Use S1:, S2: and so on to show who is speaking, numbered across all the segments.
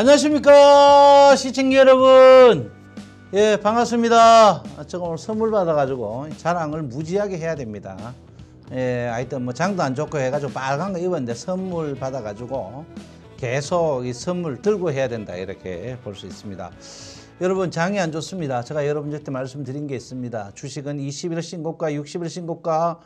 S1: 안녕하십니까 시청자 여러분 예 반갑습니다 제가 아, 오늘 선물 받아가지고 자랑을 무지하게 해야 됩니다 예 하여튼 뭐 장도 안 좋고 해가지고 빨간 거 입었는데 선물 받아가지고 계속 이 선물 들고 해야 된다 이렇게 볼 수 있습니다 여러분 장이 안 좋습니다 제가 여러분한테 말씀드린 게 있습니다 주식은 20일 신고가 60일 신고가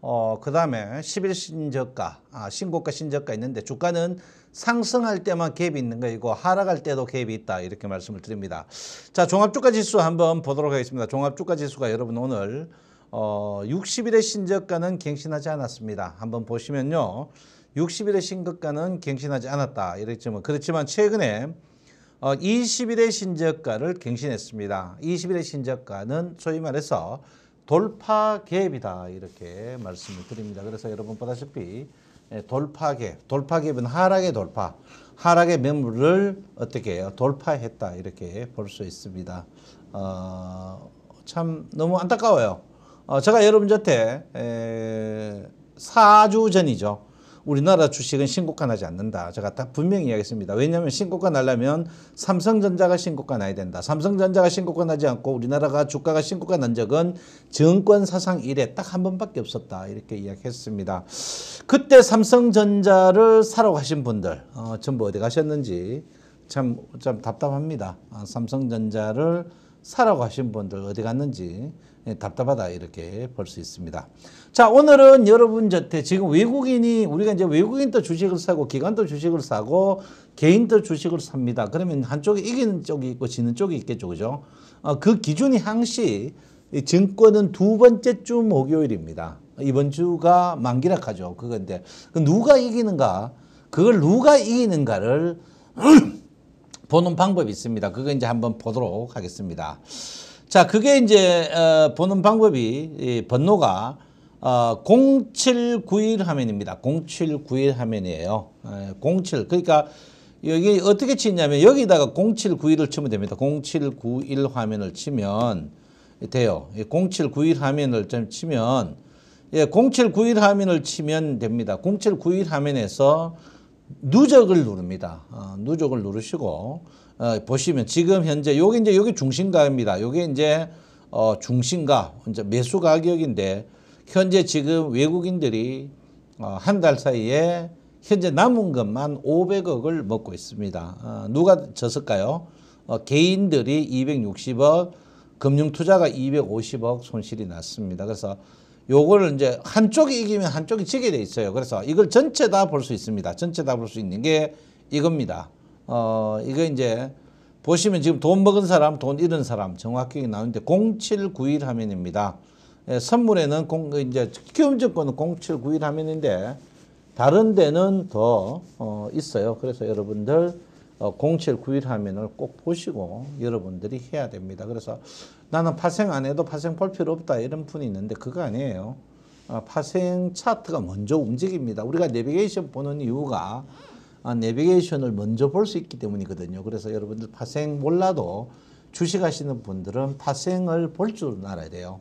S1: 어, 그 다음에 10일 신저가, 아, 신고가 신저가 있는데 주가는 상승할 때만 갭이 있는 거이고 하락할 때도 갭이 있다 이렇게 말씀을 드립니다. 자 종합주가 지수 한번 보도록 하겠습니다. 종합주가 지수가 여러분 오늘 어, 60일의 신저가는 갱신하지 않았습니다. 한번 보시면요. 60일의 신저가는 갱신하지 않았다 이랬지만 뭐. 그렇지만 최근에 어, 20일의 신저가를 갱신했습니다. 20일의 신저가는 소위 말해서 돌파 갭이다 이렇게 말씀을 드립니다. 그래서 여러분 보다시피 돌파갭, 예, 돌파갭은 하락의 돌파, 하락의 매물을 어떻게 해요? 돌파했다 이렇게 볼 수 있습니다. 어, 참 너무 안타까워요. 어, 제가 여러분한테 4주 전이죠. 우리나라 주식은 신고가 나지 않는다. 제가 다 분명히 이야기했습니다. 왜냐하면 신고가 나려면 삼성전자가 신고가 나야 된다. 삼성전자가 신고가 나지 않고 우리나라가 주가가 신고가 난 적은 증권 사상 이래 딱 한 번밖에 없었다. 이렇게 이야기했습니다. 그때 삼성전자를 사러 가신 분들 어, 전부 어디 가셨는지 참, 참 답답합니다. 아, 삼성전자를 사러 가신 분들 어디 갔는지 예, 답답하다 이렇게 볼 수 있습니다. 자 오늘은 여러분 저태 지금 외국인이 우리가 이제 외국인도 주식을 사고 기관도 주식을 사고 개인도 주식을 삽니다. 그러면 한쪽에 이기는 쪽이 있고 지는 쪽이 있겠죠. 그죠? 어, 그 기준이 항시 이 증권은 두 번째 주 목요일입니다. 이번 주가 만기락하죠. 그건데 그 누가 이기는가 그걸 누가 이기는가를 보는 방법이 있습니다. 그거 이제 한번 보도록 하겠습니다. 자, 그게 이제 어, 보는 방법이 이 번호가 어, 0791 화면입니다. 0791 화면이에요. 에, 예, 07. 그러니까 여기 어떻게 치냐면 여기다가 0791을 치면 됩니다. 0791 화면을 치면 돼요. 0791 화면을 좀 치면 예, 0791 화면을 치면 됩니다. 0791 화면에서 누적을 누릅니다. 어, 누적을 누르시고 어, 보시면 지금 현재 요게 이제 요게 중심가입니다. 요게 이제 어, 중심가 이제 매수 가격인데 현재 지금 외국인들이 어, 한 달 사이에 현재 남은 것만 500억을 먹고 있습니다. 어, 누가 졌을까요? 어, 개인들이 260억, 금융투자가 250억 손실이 났습니다. 그래서 요를 이제 한쪽이 이기면 한쪽이 지게 돼 있어요. 그래서 이걸 전체 다 볼 수 있습니다. 전체 다 볼 수 있는 게 이겁니다. 어, 이거 이제 보시면 지금 돈 먹은 사람, 돈 잃은 사람 정확히 나오는데 0791 화면입니다. 예, 선물에는 공, 이제 키움증권은 0791 화면인데 다른 데는 더 어, 있어요. 그래서 여러분들 어, 0791 화면을 꼭 보시고 여러분들이 해야 됩니다. 그래서 나는 파생 안 해도 파생 볼 필요 없다 이런 분이 있는데 그거 아니에요. 어, 파생 차트가 먼저 움직입니다. 우리가 내비게이션 보는 이유가 아, 내비게이션을 먼저 볼 수 있기 때문이거든요. 그래서 여러분들 파생 몰라도 주식하시는 분들은 파생을 볼 줄 알아야 돼요.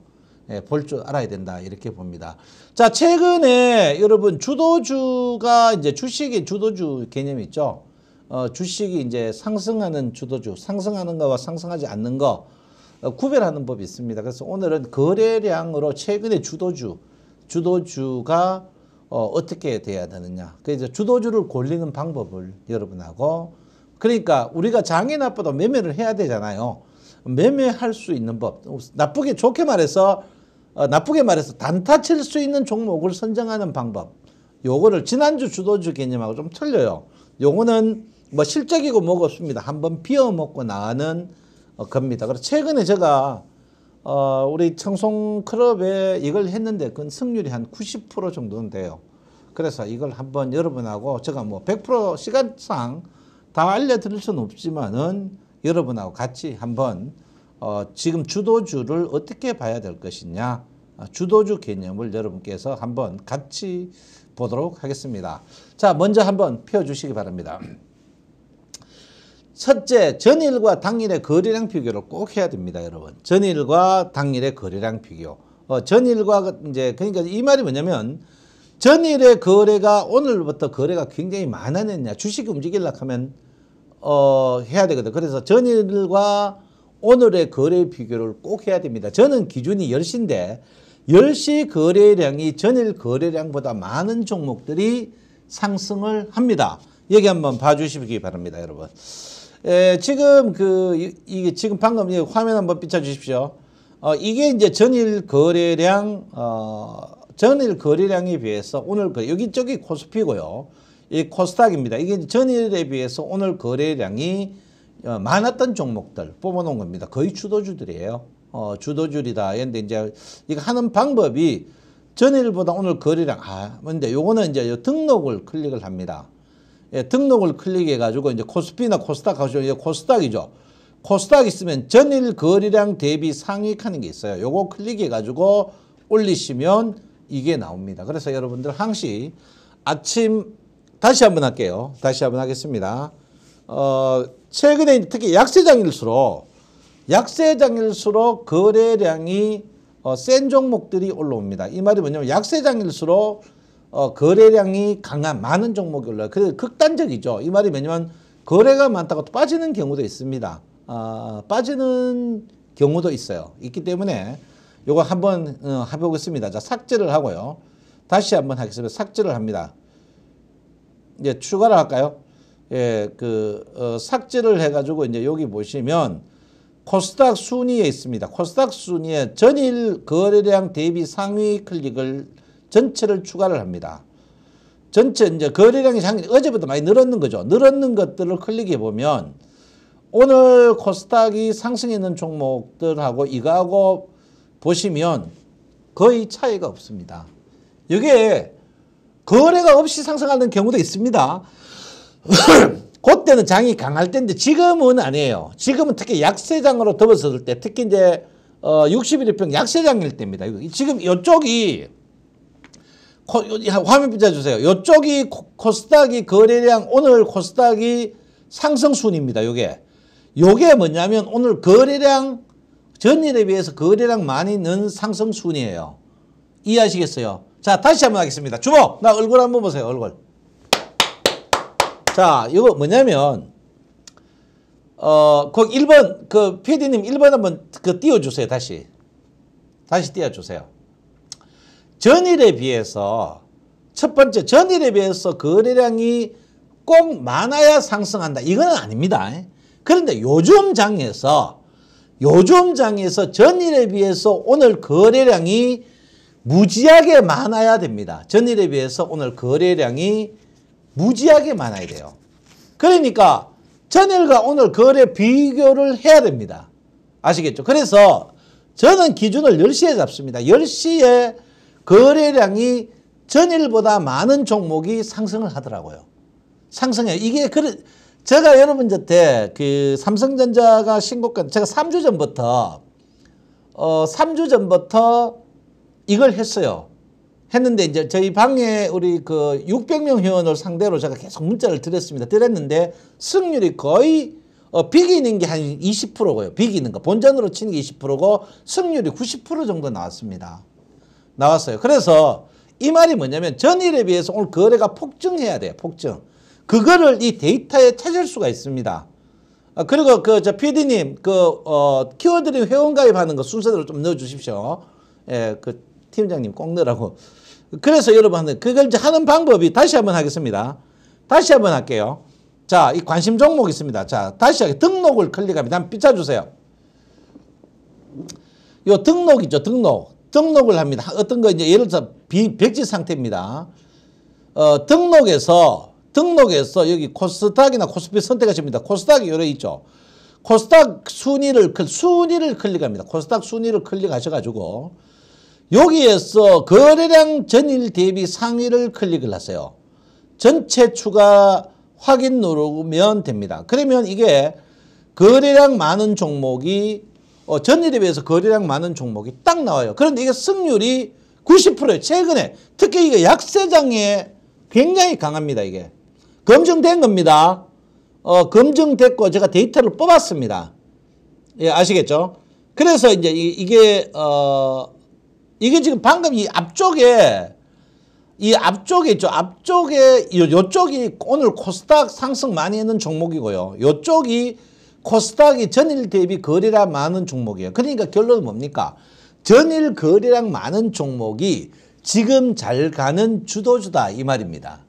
S1: 예, 볼줄 알아야 된다 이렇게 봅니다. 자 최근에 여러분 주도주가 이제 주식이 주도주 개념이 있죠. 어, 주식이 이제 상승하는 주도주, 상승하는 거와 상승하지 않는 거 어, 구별하는 법이 있습니다. 그래서 오늘은 거래량으로 최근에 주도주, 주도주가 어, 떻게 돼야 되느냐. 그래서 주도주를 골리는 방법을 여러분하고 그러니까 우리가 장애 나빠도 매매를 해야 되잖아요. 매매할 수 있는 법. 나쁘게 좋게 말해서 어, 나쁘게 말해서 단타 칠 수 있는 종목을 선정하는 방법. 요거를 지난주 주도주 개념하고 좀 틀려요. 요거는 뭐 실적이고 뭐고 없습니다. 한번 비어먹고 나가는 어, 겁니다. 그래서 최근에 제가 어, 우리 청송 클럽에 이걸 했는데 그건 승률이 한 90% 정도는 돼요. 그래서 이걸 한번 여러분하고 제가 뭐 100% 시간상 다 알려드릴 수는 없지만은 여러분하고 같이 한번 어, 지금 주도주를 어떻게 봐야 될 것이냐 어, 주도주 개념을 여러분께서 한번 같이 보도록 하겠습니다. 자 먼저 한번 펴주시기 바랍니다. 첫째, 전일과 당일의 거래량 비교를 꼭 해야 됩니다, 여러분. 전일과 당일의 거래량 비교. 어, 전일과 이제 그러니까 이 말이 뭐냐면 전일의 거래가 오늘부터 거래가 굉장히 많았느냐 주식이 움직일락 하면 어, 해야 되거든. 그래서 전일과 오늘의 거래 비교를 꼭 해야 됩니다. 저는 기준이 10시인데 10시 거래량이 전일 거래량보다 많은 종목들이 상승을 합니다. 여기 한번 봐주시기 바랍니다, 여러분. 예, 지금 그 이게 지금 방금 이 화면 한번 비춰 주십시오. 어, 이게 이제 전일 거래량 어, 전일 거래량에 비해서 오늘 거 여기 저기 코스피고요. 이 코스닥입니다. 이게 전일에 비해서 오늘 거래량이 어, 많았던 종목들 뽑아놓은 겁니다. 거의 주도주들이에요. 어, 주도주이다. 근데 이제 이거 하는 방법이 전일보다 오늘 거래량 아 근데 요거는 이제 등록을 클릭을 합니다. 예, 등록을 클릭해 가지고 이제 코스피나 코스닥 하죠. 이제 코스닥이죠. 코스닥 있으면 전일 거래량 대비 상위하는 게 있어요. 요거 클릭해 가지고 올리시면 이게 나옵니다. 그래서 여러분들 항시 아침 다시 한번 할게요. 다시 한번 하겠습니다. 어, 최근에 특히 약세장일수록 약세장일수록 거래량이 어, 센 종목들이 올라옵니다. 이 말이 뭐냐면 약세장일수록 어, 거래량이 강한 많은 종목이 올라요. 그래 극단적이죠. 이 말이 왜냐면 거래가 많다고 또 빠지는 경우도 있습니다. 어, 빠지는 경우도 있어요. 있기 때문에 요거 한번 어, 해보겠습니다. 자, 삭제를 하고요. 다시 한번 하겠습니다. 삭제를 합니다. 이제 추가를 할까요? 예, 그 어, 삭제를 해가지고 이제 여기 보시면 코스닥 순위에 있습니다. 코스닥 순위에 전일 거래량 대비 상위 클릭을 전체를 추가를 합니다. 전체 이제 거래량이 작년 어제부터 많이 늘었는 거죠. 늘었는 것들을 클릭해 보면 오늘 코스닥이 상승했는 종목들하고 이거하고 보시면 거의 차이가 없습니다. 이게 거래가 없이 상승하는 경우도 있습니다. 그때는 장이 강할 때인데 지금은 아니에요. 지금은 특히 약세장으로 접어들 때 특히 이제 어, 61일평 약세장일 때입니다. 지금 이쪽이 코, 화면 비자주세요이쪽이 코스닥이 거래량 오늘 코스닥이 상승순입니다. 요게 요게 뭐냐면 오늘 거래량 전일에 비해서 거래량 많이 는 상승순이에요. 이해하시겠어요? 자 다시 한번 하겠습니다. 주목! 나 얼굴 한번 보세요. 얼굴. 자 이거 뭐냐면 어그 1번 그 PD님 1번 한번 그 띄워주세요. 다시. 다시 띄워주세요. 전일에 비해서 첫 번째 전일에 비해서 거래량이 꼭 많아야 상승한다. 이건 아닙니다. 그런데 요즘 장에서 요즘 장에서 전일에 비해서 오늘 거래량이 무지하게 많아야 됩니다. 전일에 비해서 오늘 거래량이 무지하게 많아야 돼요. 그러니까 전일과 오늘 거래 비교를 해야 됩니다. 아시겠죠? 그래서 저는 기준을 10시에 잡습니다. 10시에 거래량이 전일보다 많은 종목이 상승을 하더라고요. 상승해 이게 그 제가 여러분한테 그 삼성전자가 신고가 제가 3주 전부터 어 3주 전부터 이걸 했어요. 했는데 이제 저희 방에 우리 그 600명 회원을 상대로 제가 계속 문자를 드렸습니다. 드렸는데 승률이 거의 어, 비기는 게 한 20%고요. 비기는 거. 본전으로 치는 게 20%고 승률이 90% 정도 나왔습니다. 나왔어요. 그래서 이 말이 뭐냐면 전일에 비해서 오늘 거래가 폭증해야 돼요. 폭증. 그거를 이 데이터에 찾을 수가 있습니다. 아, 그리고 그저 PD님 그어 키워드링 회원 가입하는 거 순서대로 좀 넣어 주십시오. 예, 그 팀장님 꼭 넣으라고. 그래서 여러분 그걸 이제 하는 방법이 다시 한번 하겠습니다. 다시 한번 할게요. 자, 이 관심 종목 있습니다. 자, 다시 하게 등록을 클릭합니다. 한번 비춰 주세요. 요 등록이죠, 등록. 등록을 합니다. 어떤 거 이제 예를 들어 서 비, 백지 상태입니다. 어, 등록에서 등록에서 여기 코스닥이나 코스피 선택하십니다. 코스닥이 여러 있죠. 코스닥 순위를 순위를 클릭합니다. 코스닥 순위를 클릭하셔가지고 여기에서 거래량 전일 대비 상위를 클릭을 하세요. 전체 추가 확인 누르면 됩니다. 그러면 이게 거래량 많은 종목이 어, 전일에 비해서 거래량 많은 종목이 딱 나와요. 그런데 이게 승률이 9 0에 최근에 특히 이게 약세장에 굉장히 강합니다. 이게 검증된 겁니다. 어, 검증됐고 제가 데이터를 뽑았습니다. 예, 아시겠죠? 그래서 이제 이, 게 어, 이게 지금 방금 이 앞쪽에 이 앞쪽에 있죠. 앞쪽에 요, 요쪽이 오늘 코스닥 상승 많이 있는 종목이고요. 요쪽이 코스닥이 전일 대비 거래량 많은 종목이에요. 그러니까 결론은 뭡니까? 전일 거래량 많은 종목이 지금 잘 가는 주도주다 이 말입니다.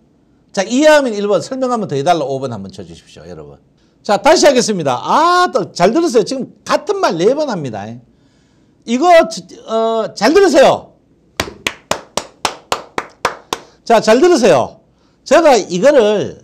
S1: 자 이해하면 1번 설명하면 더 해달라 5번 한번 쳐주십시오 여러분. 자 다시 하겠습니다. 아잘 들으세요. 지금 같은 말 4번 합니다. 이거 어, 잘 들으세요. 자잘 들으세요. 제가 이거를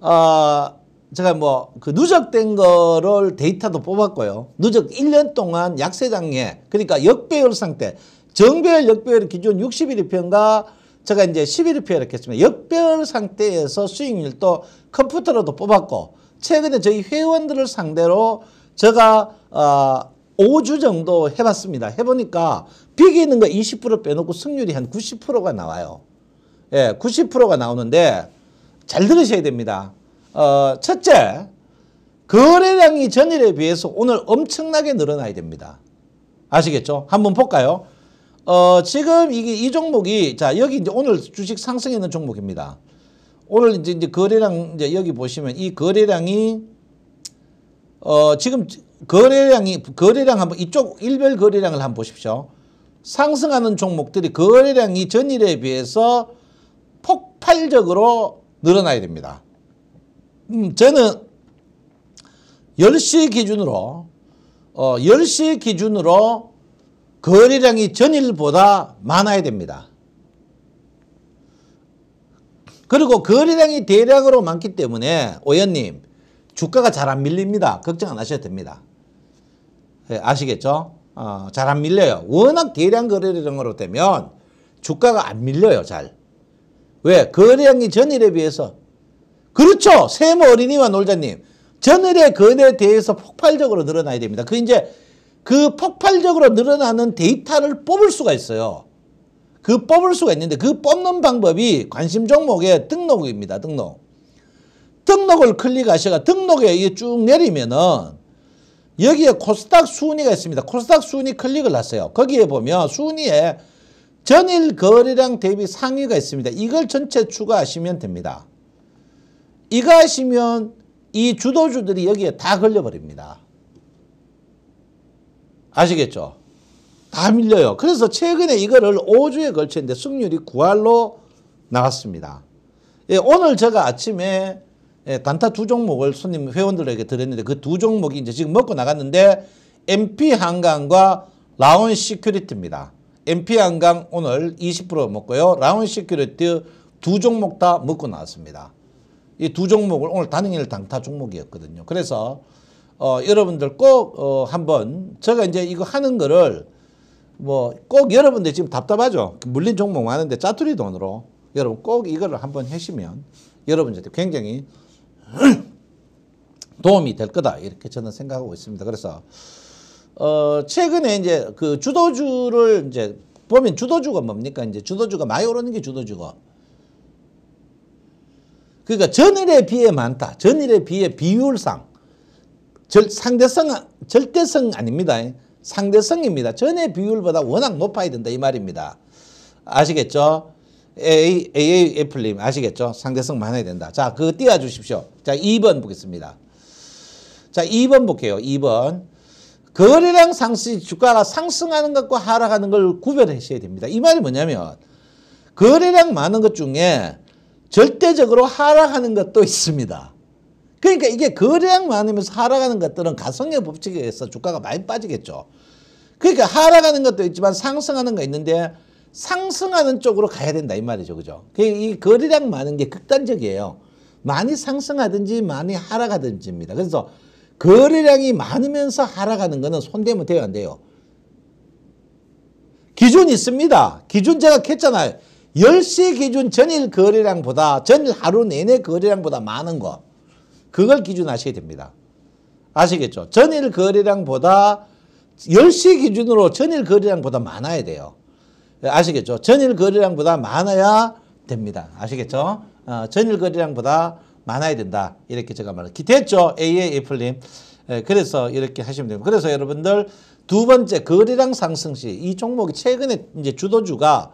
S1: 어, 제가 뭐 그 누적된 거를 데이터도 뽑았고요. 누적 1년 동안 약세장에 그러니까 역배열 상태 정배열 역배열 기준 6 1일표과 제가 이제 11일 표 이렇게 했습니다. 역배열 상태에서 수익률도 컴퓨터로도 뽑았고 최근에 저희 회원들을 상대로 제가 어 5주 정도 해봤습니다. 해보니까 비기는 거 20% 빼놓고 승률이 한 90%가 나와요. 예, 90%가 나오는데 잘 들으셔야 됩니다. 어, 첫째, 거래량이 전일에 비해서 오늘 엄청나게 늘어나야 됩니다. 아시겠죠? 한번 볼까요? 어, 지금 이게 이 종목이 자 여기 이제 오늘 주식 상승해 있는 종목입니다. 오늘 이제, 이제 거래량 이제 여기 보시면 이 거래량이 어, 지금 거래량이 거래량 한번 이쪽 일별 거래량을 한번 보십시오. 상승하는 종목들이 거래량이 전일에 비해서 폭발적으로 늘어나야 됩니다. 음, 저는 10시 기준으로 어, 10시 기준으로 거래량이 전일보다 많아야 됩니다. 그리고 거래량이 대량으로 많기 때문에 오연님 주가가 잘 안 밀립니다. 걱정 안 하셔도 됩니다. 예, 아시겠죠? 어, 잘 안 밀려요. 워낙 대량 거래량으로 되면 주가가 안 밀려요. 잘. 왜? 거래량이 전일에 비해서 그렇죠. 세모 어린이와 놀자님. 전일의 근에 대해서 폭발적으로 늘어나야 됩니다. 그 이제 그 폭발적으로 늘어나는 데이터를 뽑을 수가 있어요. 그 뽑을 수가 있는데 그 뽑는 방법이 관심 종목의 등록입니다. 등록. 등록을 클릭하셔가 등록에 쭉 내리면은 여기에 코스닥 순위가 있습니다. 코스닥 순위 클릭을 하세요. 거기에 보면 순위에 전일 거래량 대비 상위가 있습니다. 이걸 전체 추가하시면 됩니다. 이거하시면이 주도주들이 여기에 다 걸려버립니다. 아시겠죠? 다 밀려요. 그래서 최근에 이거를 5주에 걸쳤는데 승률이 9할로 나왔습니다. 예, 오늘 제가 아침에 예, 단타 두 종목을 손님 회원들에게 드렸는데 그 두 종목이 이제 지금 먹고 나갔는데 MP 한강과 라온 시큐리티입니다. MP 한강 오늘 20% 먹고요. 라온 시큐리티 두 종목 다 먹고 나왔습니다. 이두 종목을 오늘 단행일 당타 종목이었거든요. 그래서 어, 여러분들 꼭 어, 한번 제가 이제 이거 하는 거를 뭐꼭 여러분들 지금 답답하죠. 물린 종목 많은데 짜투리 돈으로 여러분 꼭 이거를 한번 하시면 여러분들한테 굉장히 도움이 될 거다 이렇게 저는 생각하고 있습니다. 그래서 어 최근에 이제 그 주도주를 이제 보면 주도주가 뭡니까? 이제 주도주가 많이 오르는 게 주도주고 그러니까 전일에 비해 많다. 전일에 비해 비율상 절, 상대성 절대성 아닙니다. 상대성입니다. 전의 비율보다 워낙 높아야 된다 이 말입니다. 아시겠죠? A, AAF님 아시겠죠? 상대성 많아야 된다. 자, 그거 띄워주십시오. 자, 2번 보겠습니다. 자, 2번 볼게요. 2번. 거래량 상승, 주가가 상승하는 것과 하락하는 걸 구별하셔야 됩니다. 이 말이 뭐냐면 거래량 많은 것 중에 절대적으로 하락하는 것도 있습니다. 그러니까 이게 거래량 많으면서 하락하는 것들은 가성의 법칙에 의해서 주가가 많이 빠지겠죠. 그러니까 하락하는 것도 있지만 상승하는 거 있는데 상승하는 쪽으로 가야 된다 이 말이죠. 그죠? 그 이 거래량 많은 게 극단적이에요. 많이 상승하든지 많이 하락하든지입니다. 그래서 거래량이 많으면서 하락하는 거는 손대면 돼요 안 돼요? 기준 있습니다. 기준 제가 했잖아요. 열시 기준 전일 거래량보다 전일 하루 내내 거래량보다 많은 거 그걸 기준하셔야 됩니다. 아시겠죠? 전일 거래량보다 10시 기준으로 전일 거래량보다 많아야 돼요. 아시겠죠? 전일 거래량보다 많아야 됩니다. 아시겠죠? 어, 전일 거래량보다 많아야 된다. 이렇게 제가 말을 기대했죠? A의 애플님. 예, 그래서 이렇게 하시면 됩니다. 그래서 여러분들 두 번째 거래량 상승 시이 종목이 최근에 이제 주도주가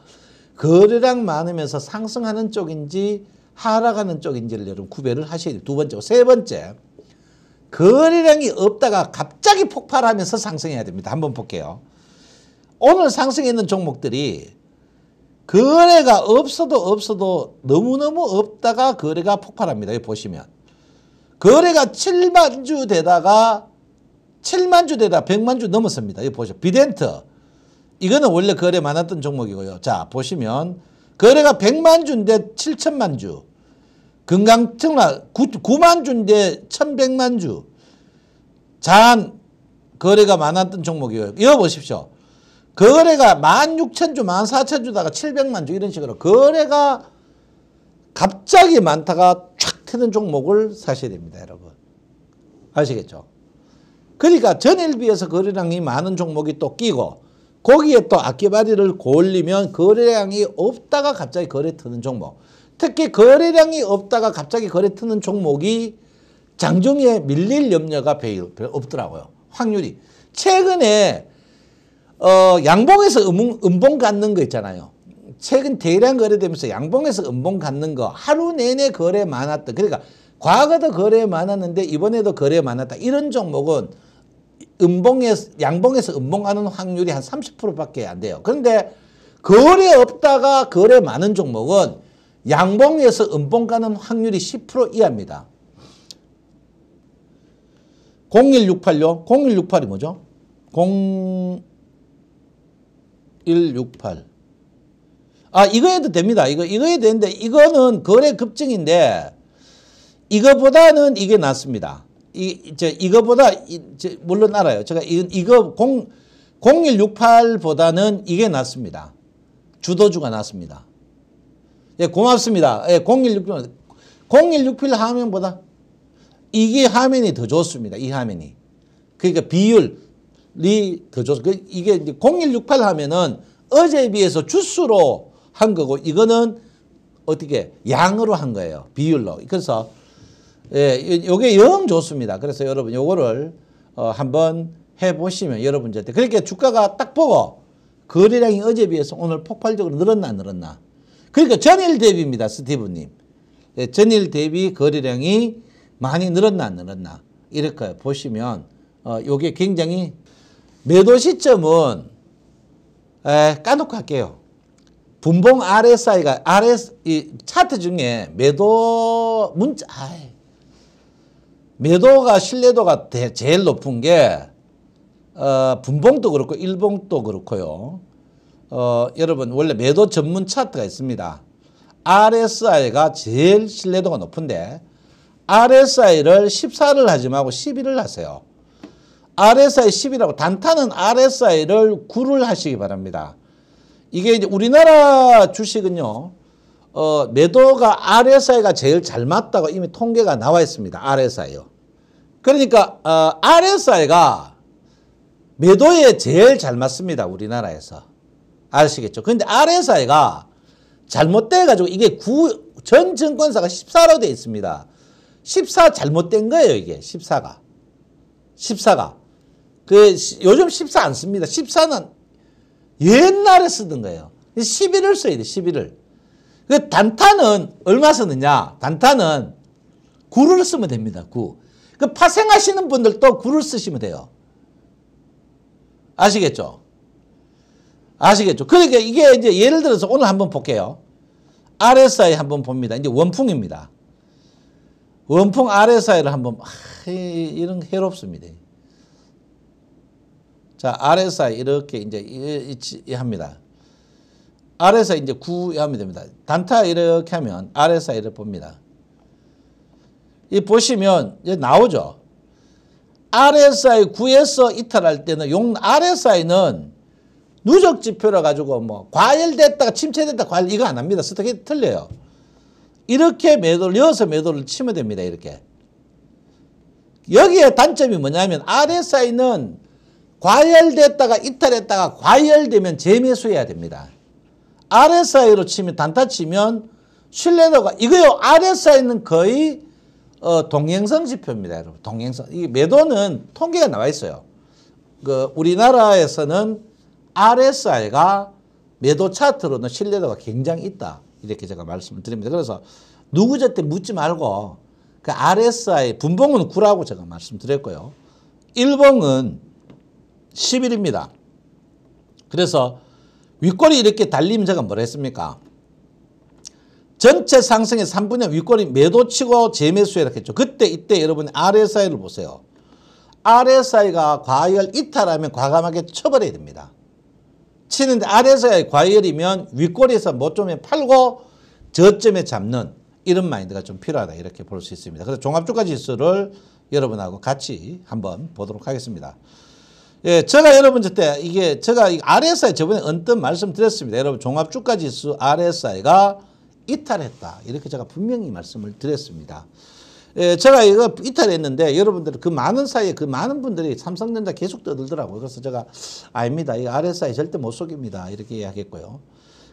S1: 거래량 많으면서 상승하는 쪽인지 하락하는 쪽인지를 여러분 구별을 하셔야 돼요. 두 번째. 세 번째. 거래량이 없다가 갑자기 폭발하면서 상승해야 됩니다. 한번 볼게요. 오늘 상승해있는 종목들이 거래가 없어도 없어도 너무너무 없다가 거래가 폭발합니다. 여기 보시면. 거래가 7만 주 되다가 7만 주 되다 100만 주 넘었습니다. 여기 보시죠. 비덴트 이거는 원래 거래 많았던 종목이고요. 자 보시면 거래가 100만 주인데 7천만 주 금강청라 9, 만 주인데 1100만 주 자한 거래가 많았던 종목이고요. 이어 보십시오. 거래가 16,000주, 14,000주다가 700만 주 이런 식으로 거래가 갑자기 많다가 촥 트는 종목을 사셔야 됩니다. 여러분. 아시겠죠? 그러니까 전일 비에서 거래량이 많은 종목이 또 끼고 거기에 또 악기바리를 고올리면 거래량이 없다가 갑자기 거래 트는 종목. 특히 거래량이 없다가 갑자기 거래 트는 종목이 장중에 밀릴 염려가 별, 별 없더라고요. 확률이. 최근에 어, 양봉에서 음, 봉 음봉 갖는 거 있잖아요. 최근 대량 거래되면서 양봉에서 음봉 갖는 거 하루 내내 거래 많았다 그러니까 과거도 거래 많았는데 이번에도 거래 많았다 이런 종목은 음봉에서 양봉에서 음봉하는 확률이 한 30%밖에 안 돼요. 그런데 거래 없다가 거래 많은 종목은 양봉에서 음봉 가는 확률이 10% 이하입니다. 0168요. 0168이 뭐죠? 0168. 아, 이거 해도 됩니다. 이거, 이거 해도 되는데, 이거는 거래 급증인데, 이거보다는 이게 낫습니다. 이, 저, 이거보다, 이, 저, 물론 알아요. 제가 이, 이거 공, 0168보다는 이게 낫습니다. 주도주가 낫습니다. 예, 고맙습니다. 예, 0168. 0168 화면보다 이게 화면이 더 좋습니다. 이 화면이. 그러니까 비율이 더 좋습니다. 그 이게 이제 0168 하면은 어제에 비해서 주수로 한 거고 이거는 어떻게 양으로 한 거예요. 비율로. 그래서 예, 요게 영 좋습니다. 그래서 여러분 요거를 어, 한번 해보시면 여러분 들한테그러니까 주가가 딱 보고 거래량이 어제 비해서 오늘 폭발적으로 늘었나 늘었나. 그러니까 전일 대비입니다. 스티브님. 예, 전일 대비 거래량이 많이 늘었나 늘었나. 이렇게 보시면 어, 요게 굉장히 매도 시점은 에, 예, 까놓고 할게요. 분봉 RSI가 RS 이 차트 중에 매도 문자 아이, 매도가 신뢰도가 제일 높은 게 어, 분봉도 그렇고 일봉도 그렇고요. 어, 여러분 원래 매도 전문 차트가 있습니다. RSI가 제일 신뢰도가 높은데 RSI를 14를 하지 말고 11을 하세요. RSI 10이라고 단타는 RSI를 9를 하시기 바랍니다. 이게 이제 우리나라 주식은요. 어, 매도가 RSI가 제일 잘 맞다고 이미 통계가 나와 있습니다. RSI요. 그러니까 어, RSI가 매도에 제일 잘 맞습니다. 우리나라에서. 아시겠죠? 근데 RSI가 잘못돼가지고 이게 9, 전 증권사가 14로 돼 있습니다. 14 잘못된 거예요, 이게. 14가. 14가. 그, 요즘 14 안 씁니다. 14는 옛날에 쓰던 거예요. 11을 써야 돼, 11을. 그 단타는 얼마 쓰느냐? 단타는 구를 쓰면 됩니다. 구. 그 파생하시는 분들도 구를 쓰시면 돼요. 아시겠죠? 아시겠죠? 그러니까 이게 이제 예를 들어서 오늘 한번 볼게요. RSI 한번 봅니다. 이제 원풍입니다. 원풍 RSI를 한번 아, 이런 해롭습니다. 자, RSI 이렇게 이제 이, 이, 이 합니다. 아래서 이제 구하면 됩니다. 단타 이렇게 하면 아래서 이렇 봅니다. 이 보시면 이제 나오죠. RSI 9에서 이탈할 때는 용 RSI는 누적 지표라 가지고 뭐 과열됐다가 침체됐다 과열 이거 안 합니다. 스톡이 틀려요. 이렇게 매도를 이어서 매도를 치면 됩니다. 이렇게. 여기에 단점이 뭐냐면 RSI는 과열됐다가 이탈했다가 과열되면 재매수해야 됩니다. RSI로 치면 단타 치면 신뢰도가 이거요 RSI는 거의 어, 동행성 지표입니다, 여러분. 동행성 이 매도는 통계가 나와 있어요. 그 우리나라에서는 RSI가 매도 차트로는 신뢰도가 굉장히 있다 이렇게 제가 말씀을 드립니다. 그래서 누구저때 묻지 말고 그 RSI 분봉은 9라고 제가 말씀드렸고요. 일봉은 11입니다. 그래서 윗골이 이렇게 달리면 제가 뭐라 했습니까? 전체 상승의 3분의 윗골이 매도치고 재매수 이렇 했죠. 그때 이때 여러분 RSI를 보세요. RSI가 과열 이탈하면 과감하게 처벌해야 됩니다. 치는데 RSI 과열이면 윗골에서 뭐점 팔고 저점에 잡는 이런 마인드가 좀 필요하다 이렇게 볼 수 있습니다. 그래서 종합주가지수를 여러분하고 같이 한번 보도록 하겠습니다. 예, 제가 여러분 들때 이게 제가 RSI 저번에 언뜻 말씀드렸습니다. 여러분 종합주가지수 RSI가 이탈했다. 이렇게 제가 분명히 말씀을 드렸습니다. 예, 제가 이거 이탈했는데 여러분들 그 많은 사이에 그 많은 분들이 삼성전자 계속 떠들더라고요. 그래서 제가 아닙니다. 이 RSI 절대 못 속입니다. 이렇게 이야기했고요.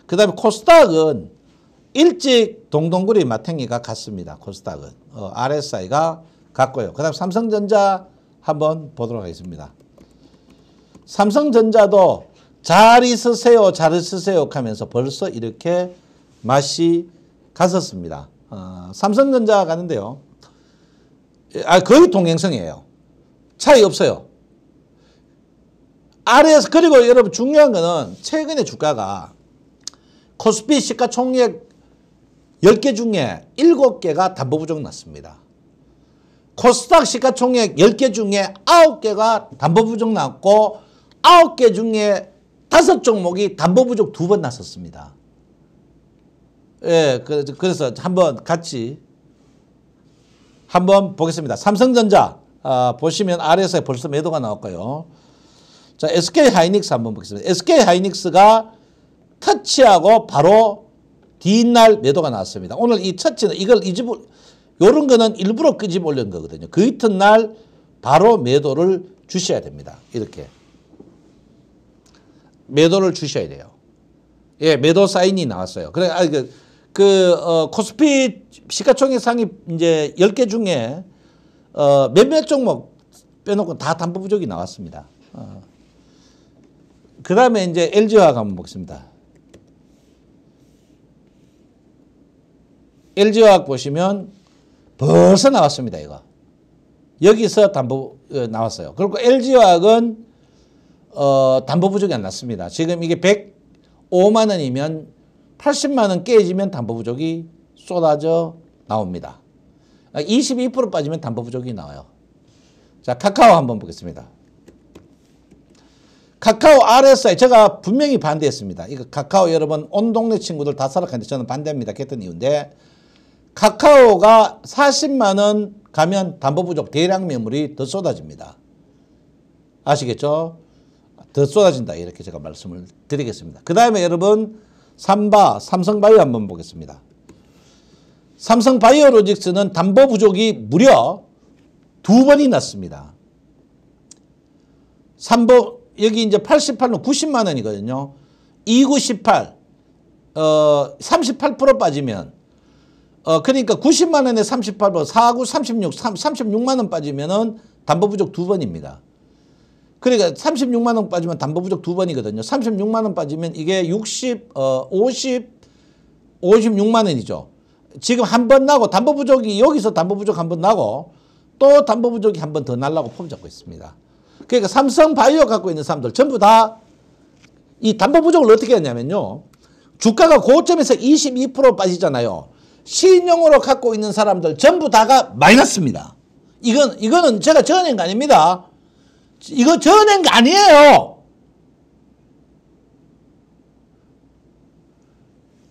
S1: 그 다음에 코스닥은 일찍 동동구리 마탱이가 갔습니다. 코스닥은. 어, RSI가 갔고요. 그 다음 삼성전자 한번 보도록 하겠습니다. 삼성전자도 잘 있으세요, 잘 있으세요 하면서 벌써 이렇게 맛이 갔었습니다. 어, 삼성전자 가는데요. 아, 거의 동행성이에요. 차이 없어요. 아래에서, 그리고 여러분 중요한 거는 최근에 주가가 코스피 시가총액 10개 중에 7개가 담보 부족 났습니다. 코스닥 시가총액 10개 중에 9개가 담보 부족 났고 아홉 개 중에 다섯 종목이 담보부족 두번 났었습니다. 예, 그, 그래서 한번 같이 한번 보겠습니다. 삼성전자 아, 보시면 아래에서 벌써 매도가 나왔고요. 자, SK하이닉스 한번 보겠습니다. SK하이닉스가 터치하고 바로 뒷날 매도가 나왔습니다. 오늘 이 터치는 이걸 이집 요런 거는 일부러 끄집 올린 거거든요. 그 이튿날 바로 매도를 주셔야 됩니다. 이렇게. 매도를 주셔야 돼요. 예, 매도 사인이 나왔어요. 그래, 아, 그, 그, 어, 코스피 시가총액 상위 이제 10개 중에, 어, 몇몇 종목 빼놓고 다 담보 부족이 나왔습니다. 어. 그 다음에 이제 LG화학 한번 보겠습니다. LG화학 보시면 벌써 나왔습니다, 이거. 여기서 담보 어, 나왔어요. 그리고 LG화학은 어, 담보부족이 안 났습니다. 지금 이게 105만 원이면 80만 원 깨지면 담보부족이 쏟아져 나옵니다. 22% 빠지면 담보부족이 나와요. 자, 카카오 한번 보겠습니다. 카카오 RSI 제가 분명히 반대했습니다. 이거 카카오 여러분 온 동네 친구들 다 사락하는데 저는 반대합니다. 했던 이유인데 카카오가 40만 원 가면 담보 부족 대량 매물이 더 쏟아집니다. 아시겠죠? 더 쏟아진다. 이렇게 제가 말씀을 드리겠습니다. 그 다음에 여러분 삼바 삼성바이오 한번 보겠습니다. 삼성바이오로직스는 담보 부족이 무려 두 번이 났습니다. 삼보 여기 이제 88로 90만 원이거든요. 2 9 8 어, 38% 빠지면 어, 그러니까 90만 원에 38%, 49, 36, 36만 원 빠지면은 담보 부족 두 번입니다. 그러니까 36만 원 빠지면 담보 부족 두 번이거든요. 36만 원 빠지면 이게 60, 어, 50, 56만 원이죠. 지금 한 번 나고 담보 부족이 여기서 담보 부족 한 번 나고 또 담보 부족이 한 번 더 날라고 폼 잡고 있습니다. 그러니까 삼성 바이오 갖고 있는 사람들 전부 다 이 담보 부족을 어떻게 했냐면요. 주가가 고점에서 22% 빠지잖아요. 신용으로 갖고 있는 사람들 전부 다가 마이너스입니다. 이건, 이거는 제가 전인가 아닙니다. 이거 전어낸게 아니에요.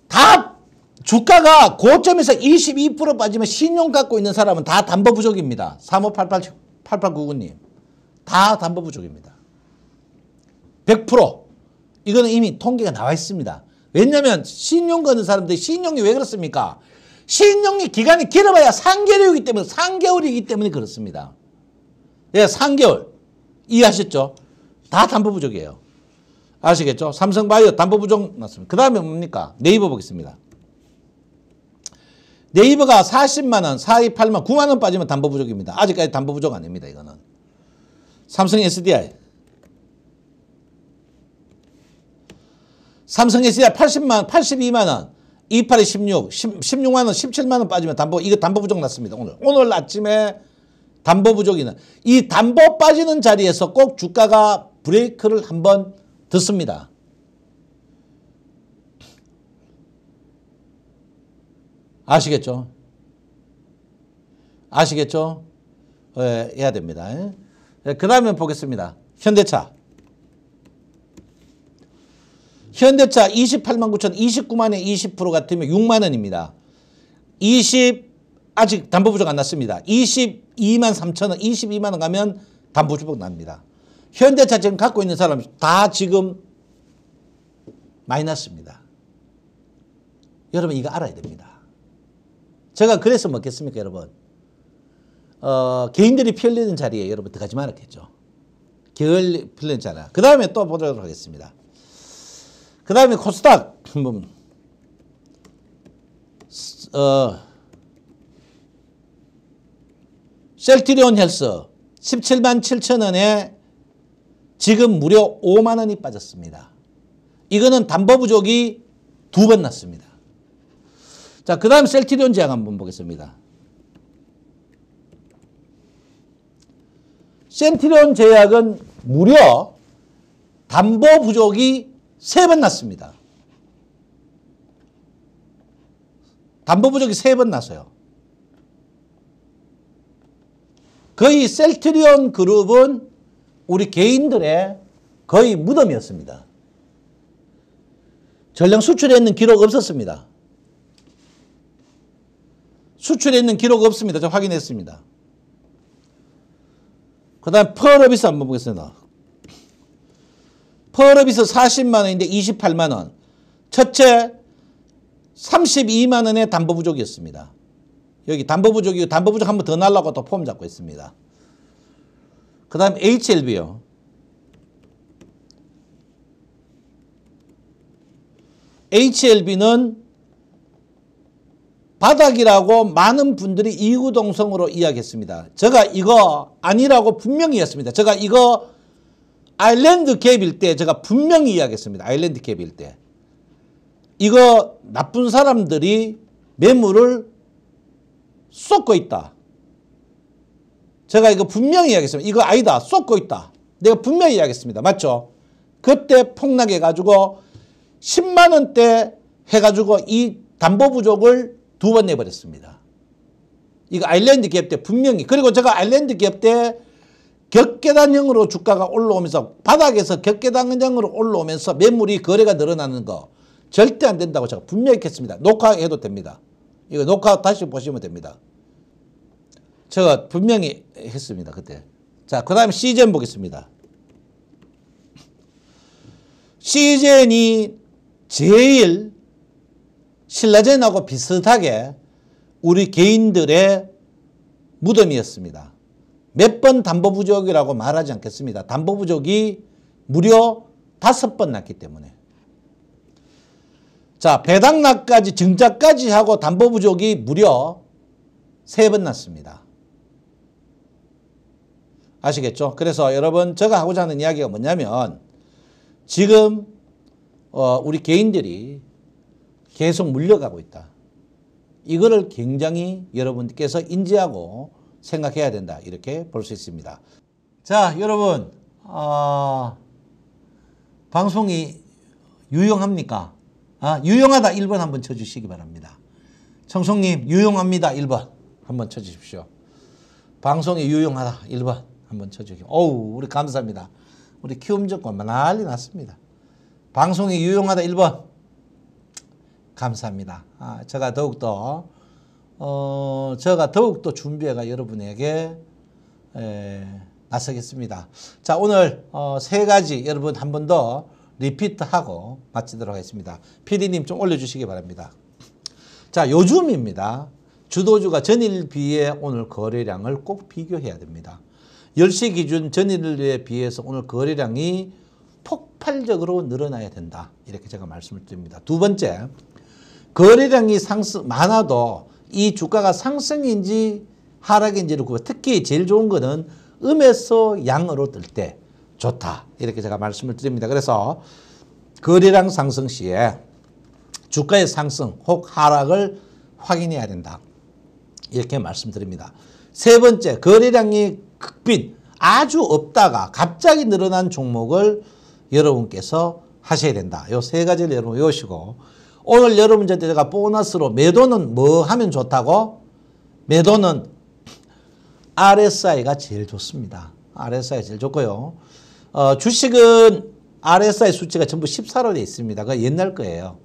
S1: 다 주가가 고점에서 22% 빠지면 신용 갖고 있는 사람은 다 담보 부족입니다. 3 5 8 8 8 9 9님다 담보 부족입니다. 100% 이거는 이미 통계가 나와 있습니다. 왜냐하면 신용 거는 사람들이 신용이 왜 그렇습니까? 신용이 기간이 길어봐야 3개월이기 때문에 3개월이기 때문에 그렇습니다. 예, 3개월. 이해하셨죠? 다 담보 부족이에요. 아시겠죠? 삼성바이오 담보 부족 났습니다. 그 다음에 뭡니까? 네이버 보겠습니다. 네이버가 40만원, 428만, 9만원 빠지면 담보 부족입니다. 아직까지 담보 부족 아닙니다. 이거는. 삼성 SDI. 삼성 SDI 80만, 82만원, 28에 16, 1 6만원 17만원 빠지면 담보, 이거 담보 부족 났습니다. 오늘. 오늘 아침에 담보 부족이나 이 담보 빠지는 자리에서 꼭 주가가 브레이크를 한번 듣습니다. 아시겠죠? 아시겠죠? 예, 해야 됩니다. 예, 그 다음에 보겠습니다. 현대차. 현대차 28만 9천 29만에 20% 같으면 6만 원입니다. 20 아직 담보부족 안 났습니다. 22만 3천 원, 22만 원 가면 담보부족 납니다. 현대차 지금 갖고 있는 사람 다 지금 마이너스입니다. 여러분 이거 알아야 됩니다. 제가 그래서 먹겠습니까 여러분? 어, 개인들이 피흘리는 자리에 여러분 들어가지 말았겠죠. 게을 필리는 자리. 그 다음에 또 보도록 하겠습니다. 그 다음에 코스닥. 음, 어, 셀트리온 헬스 17만 7천 원에 지금 무려 5만 원이 빠졌습니다. 이거는 담보 부족이 두 번 났습니다. 자, 그 다음 셀트리온 제약 한번 보겠습니다. 셀트리온 제약은 무려 담보 부족이 세 번 났습니다. 담보 부족이 세 번 났어요. 거의 셀트리온 그룹은 우리 개인들의 거의 무덤이었습니다. 전량 수출에있는 기록 없었습니다. 수출에있는 기록 없습니다. 제가 확인했습니다. 그 다음 펄어비스 한번 보겠습니다. 펄어비스 40만원인데 28만원. 첫째 32만원의 담보 부족이었습니다. 여기 담보부족이고 담보부족 한 번 더 날라고 또 폼 잡고 있습니다. 그 다음 HLB요. HLB는 바닥이라고 많은 분들이 이구동성으로 이야기했습니다. 제가 이거 아니라고 분명히 했습니다. 제가 이거 아일랜드 갭일 때 제가 분명히 이야기했습니다. 아일랜드 갭일 때. 이거 나쁜 사람들이 매물을 쏟고 있다. 제가 이거 분명히 이야기했습니다. 이거 아니다. 쏟고 있다. 내가 분명히 이야기했습니다. 맞죠? 그때 폭락해가지고 10만 원대 해가지고 이 담보 부족을 두 번 내버렸습니다. 이거 아일랜드 기업 때 분명히 그리고 제가 아일랜드 기업 때 격계단형으로 주가가 올라오면서 바닥에서 격계단형으로 올라오면서 매물이 거래가 늘어나는 거 절대 안 된다고 제가 분명히 했습니다. 녹화해도 됩니다. 이거 녹화 다시 보시면 됩니다. 제가 분명히 했습니다. 그때. 자, 그 다음 시즌 보겠습니다. 시즌이 제일 신라젠하고 비슷하게 우리 개인들의 무덤이었습니다. 몇 번 담보부족이라고 말하지 않겠습니다. 담보부족이 무려 다섯 번 났기 때문에. 자, 배당락까지 증자까지 하고 담보부족이 무려 세 번 났습니다. 아시겠죠? 그래서 여러분 제가 하고자 하는 이야기가 뭐냐면 지금 어, 우리 개인들이 계속 물려가고 있다. 이거를 굉장히 여러분께서 인지하고 생각해야 된다. 이렇게 볼 수 있습니다. 자, 여러분, 어, 방송이 유용합니까? 아, 유용하다 1번 한번 쳐주시기 바랍니다. 청송님 유용합니다 1번 한번 쳐주십시오. 방송에 유용하다 1번 한번 쳐주십시오. 어우 우리 감사합니다. 우리 키움증권 난리 났습니다. 방송에 유용하다 1번 감사합니다. 아, 제가 더욱더 어, 제가 더욱더 준비해가 여러분에게 에, 나서겠습니다. 자 오늘 어, 세 가지 여러분 한번더 리피트하고 마치도록 하겠습니다. 피디님 좀 올려주시기 바랍니다. 자 요즘입니다. 주도주가 전일 비해 오늘 거래량을 꼭 비교해야 됩니다. 10시 기준 전일에 비해서 오늘 거래량이 폭발적으로 늘어나야 된다. 이렇게 제가 말씀을 드립니다. 두 번째, 거래량이 상승 많아도 이 주가가 상승인지 하락인지를 보고 특히 제일 좋은 거는 음에서 양으로 뜰때 좋다. 이렇게 제가 말씀을 드립니다. 그래서 거래량 상승 시에 주가의 상승 혹 하락을 확인해야 된다. 이렇게 말씀드립니다. 세 번째, 거래량이 극빈, 아주 없다가 갑자기 늘어난 종목을 여러분께서 하셔야 된다. 요 세 가지를 여러분 외우시고 오늘 여러분한테 제가 보너스로 매도는 뭐 하면 좋다고? 매도는 RSI가 제일 좋습니다. RSI가 제일 좋고요. 어, 주식은 RSI 수치가 전부 14로 되어 있습니다. 그 옛날 거예요.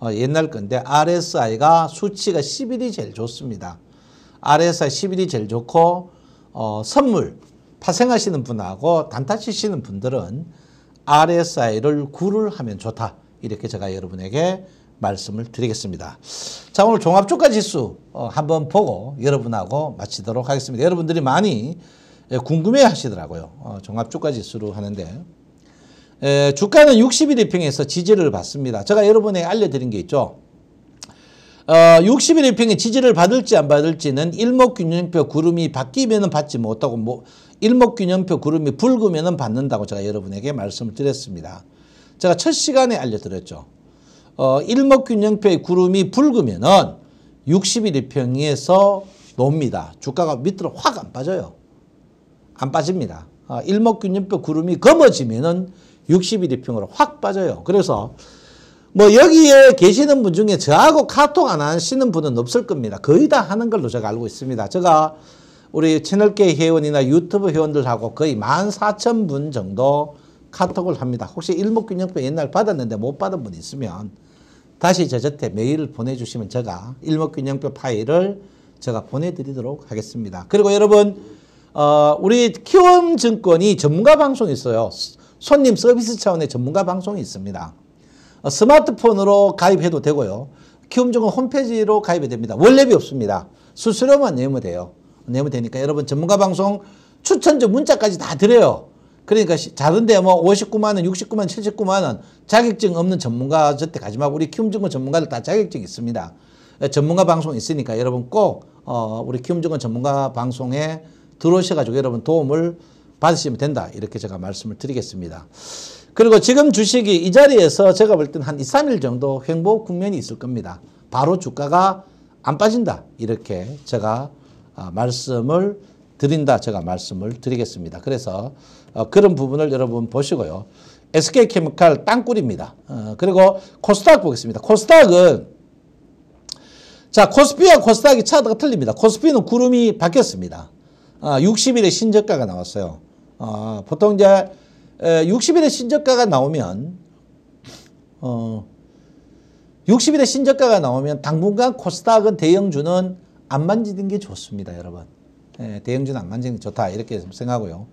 S1: 어, 옛날 건데 RSI가 수치가 11이 제일 좋습니다. RSI 11이 제일 좋고 어, 선물 파생하시는 분하고 단타 치시는 분들은 RSI를 9를 하면 좋다. 이렇게 제가 여러분에게 말씀을 드리겠습니다. 자 오늘 종합주가지수 어, 한번 보고 여러분하고 마치도록 하겠습니다. 여러분들이 많이 예, 궁금해 하시더라고요. 어, 종합주가 지수로 하는데. 에, 예, 주가는 6 1일 평에서 지지를 받습니다. 제가 여러분에게 알려드린 게 있죠. 어, 6 1일 평에 지지를 받을지 안 받을지는 일목균형표 구름이 바뀌면 받지 못하고 뭐, 일목균형표 구름이 붉으면 받는다고 제가 여러분에게 말씀을 드렸습니다. 제가 첫 시간에 알려드렸죠. 어, 일목균형표의 구름이 붉으면 6 1일 평에서 놉니다. 주가가 밑으로 확 안 빠져요. 안 빠집니다. 아, 일목균형표 구름이 검어지면은 6일이평으로확 빠져요. 그래서 뭐 여기에 계시는 분 중에 저하고 카톡 안 하시는 분은 없을 겁니다. 거의 다 하는 걸로 제가 알고 있습니다. 제가 우리 채널계 회원이나 유튜브 회원들하고 거의 14,000분 정도 카톡을 합니다. 혹시 일목균형표 옛날 받았는데 못 받은 분 있으면 다시 저저테 메일을 보내주시면 제가 일목균형표 파일을 제가 보내드리도록 하겠습니다. 그리고 여러분 어, 우리 키움증권이 전문가 방송이 있어요. 손님 서비스 차원의 전문가 방송이 있습니다. 어, 스마트폰으로 가입해도 되고요. 키움증권 홈페이지로 가입이 됩니다. 월렙이 없습니다. 수수료만 내면 돼요. 내면 되니까 여러분 전문가 방송 추천점 문자까지 다 드려요. 그러니까 작은데 뭐 59만원, 69만원, 79만원 자격증 없는 전문가 저 때 가지 말고 우리 키움증권 전문가들 다 자격증 있습니다. 예, 전문가 방송 있으니까 여러분 꼭 어, 우리 키움증권 전문가 방송에 들어오셔가지고 여러분 도움을 받으시면 된다. 이렇게 제가 말씀을 드리겠습니다. 그리고 지금 주식이 이 자리에서 제가 볼때한 2, 3일 정도 횡보 국면이 있을 겁니다. 바로 주가가 안 빠진다. 이렇게 제가 아, 말씀을 드린다. 제가 말씀을 드리겠습니다. 그래서 어, 그런 부분을 여러분 보시고요. SK케미칼 땅굴입니다. 어, 그리고 코스닥 보겠습니다. 코스닥은 자 코스피와 코스닥이 차트가 틀립니다. 코스피는 구름이 바뀌었습니다. 6 아, 0일의 신저가가 나왔어요. 아, 보통 이제 6 0일의 신저가가 나오면 어, 6 0일의 신저가가 나오면 당분간 코스닥은 대형주는 안 만지는 게 좋습니다, 여러분. 예, 대형주는 안 만지는 게 좋다 이렇게 생각하고요.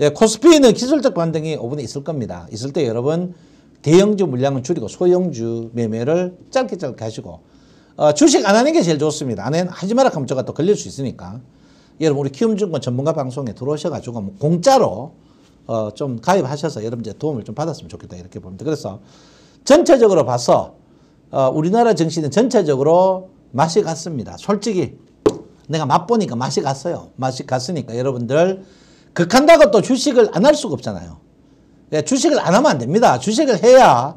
S1: 예, 코스피는 기술적 반등이 5분에 있을 겁니다. 있을 때 여러분 대형주 물량은 줄이고 소형주 매매를 짧게 짧게 하시고 어, 주식 안 하는 게 제일 좋습니다. 안 해, 하지 마라 감면가또 걸릴 수 있으니까. 여러분 우리 키움증권 전문가 방송에 들어오셔가지고 공짜로 어 좀 가입하셔서 여러분 이 도움을 좀 받았으면 좋겠다 이렇게 봅니다. 그래서 전체적으로 봐서 어 우리나라 증시는 전체적으로 맛이 갔습니다. 솔직히 내가 맛보니까 맛이 갔어요. 맛이 갔으니까 여러분들 극한다고 또 주식을 안 할 수가 없잖아요. 예, 주식을 안 하면 안 됩니다. 주식을 해야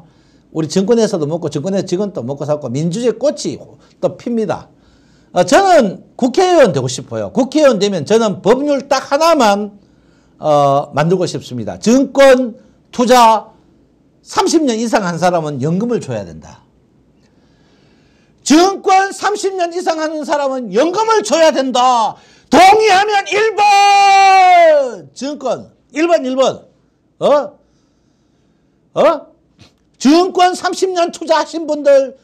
S1: 우리 증권에서도 먹고 증권에서 직원도 먹고 살고 민주주의 꽃이 또 핍니다. 어, 저는 국회의원 되고 싶어요. 국회의원 되면 저는 법률 딱 하나만 어, 만들고 싶습니다. 증권 투자 30년 이상 한 사람은 연금을 줘야 된다. 증권 30년 이상 한 사람은 연금을 줘야 된다. 동의하면 1번! 증권. 1번, 1번. 어? 어? 증권 30년 투자하신 분들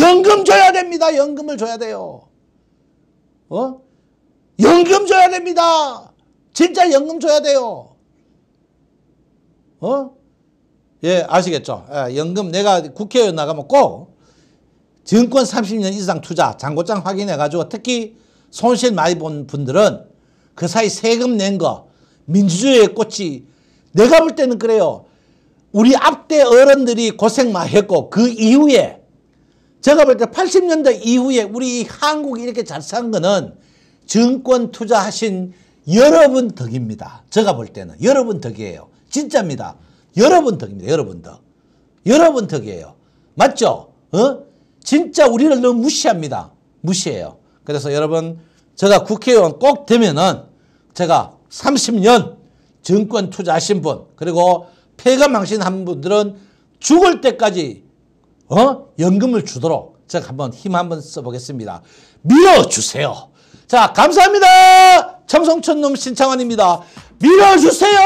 S1: 연금 줘야 됩니다. 연금을 줘야 돼요. 어? 연금 줘야 됩니다. 진짜 연금 줘야 돼요. 어? 예, 아시겠죠? 예, 연금 내가 국회의원 나가면 꼭 증권 30년 이상 투자, 장고장 확인해가지고 특히 손실 많이 본 분들은 그 사이 세금 낸 거, 민주주의의 꽃이 내가 볼 때는 그래요. 우리 앞대 어른들이 고생 많이 했고 그 이후에 제가 볼 때 80년대 이후에 우리 한국이 이렇게 잘 산 거는 증권 투자하신 여러분 덕입니다. 제가 볼 때는 여러분 덕이에요. 진짜입니다. 여러분 덕입니다. 여러분 덕. 여러분 덕이에요. 맞죠? 어? 진짜 우리를 너무 무시합니다. 무시해요. 그래서 여러분 제가 국회의원 꼭 되면은 제가 30년 증권 투자하신 분 그리고 폐가 망신한 분들은 죽을 때까지 어? 연금을 주도록 제가 한번 힘 한번 써보겠습니다. 밀어주세요. 자, 감사합니다. 청송촌놈 신창원입니다 밀어주세요.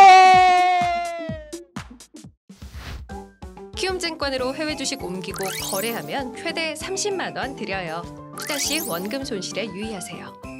S1: 키움증권으로 해외 주식 옮기고 거래하면 최대 30만 원 드려요. 투자 시 원금 손실에 유의하세요.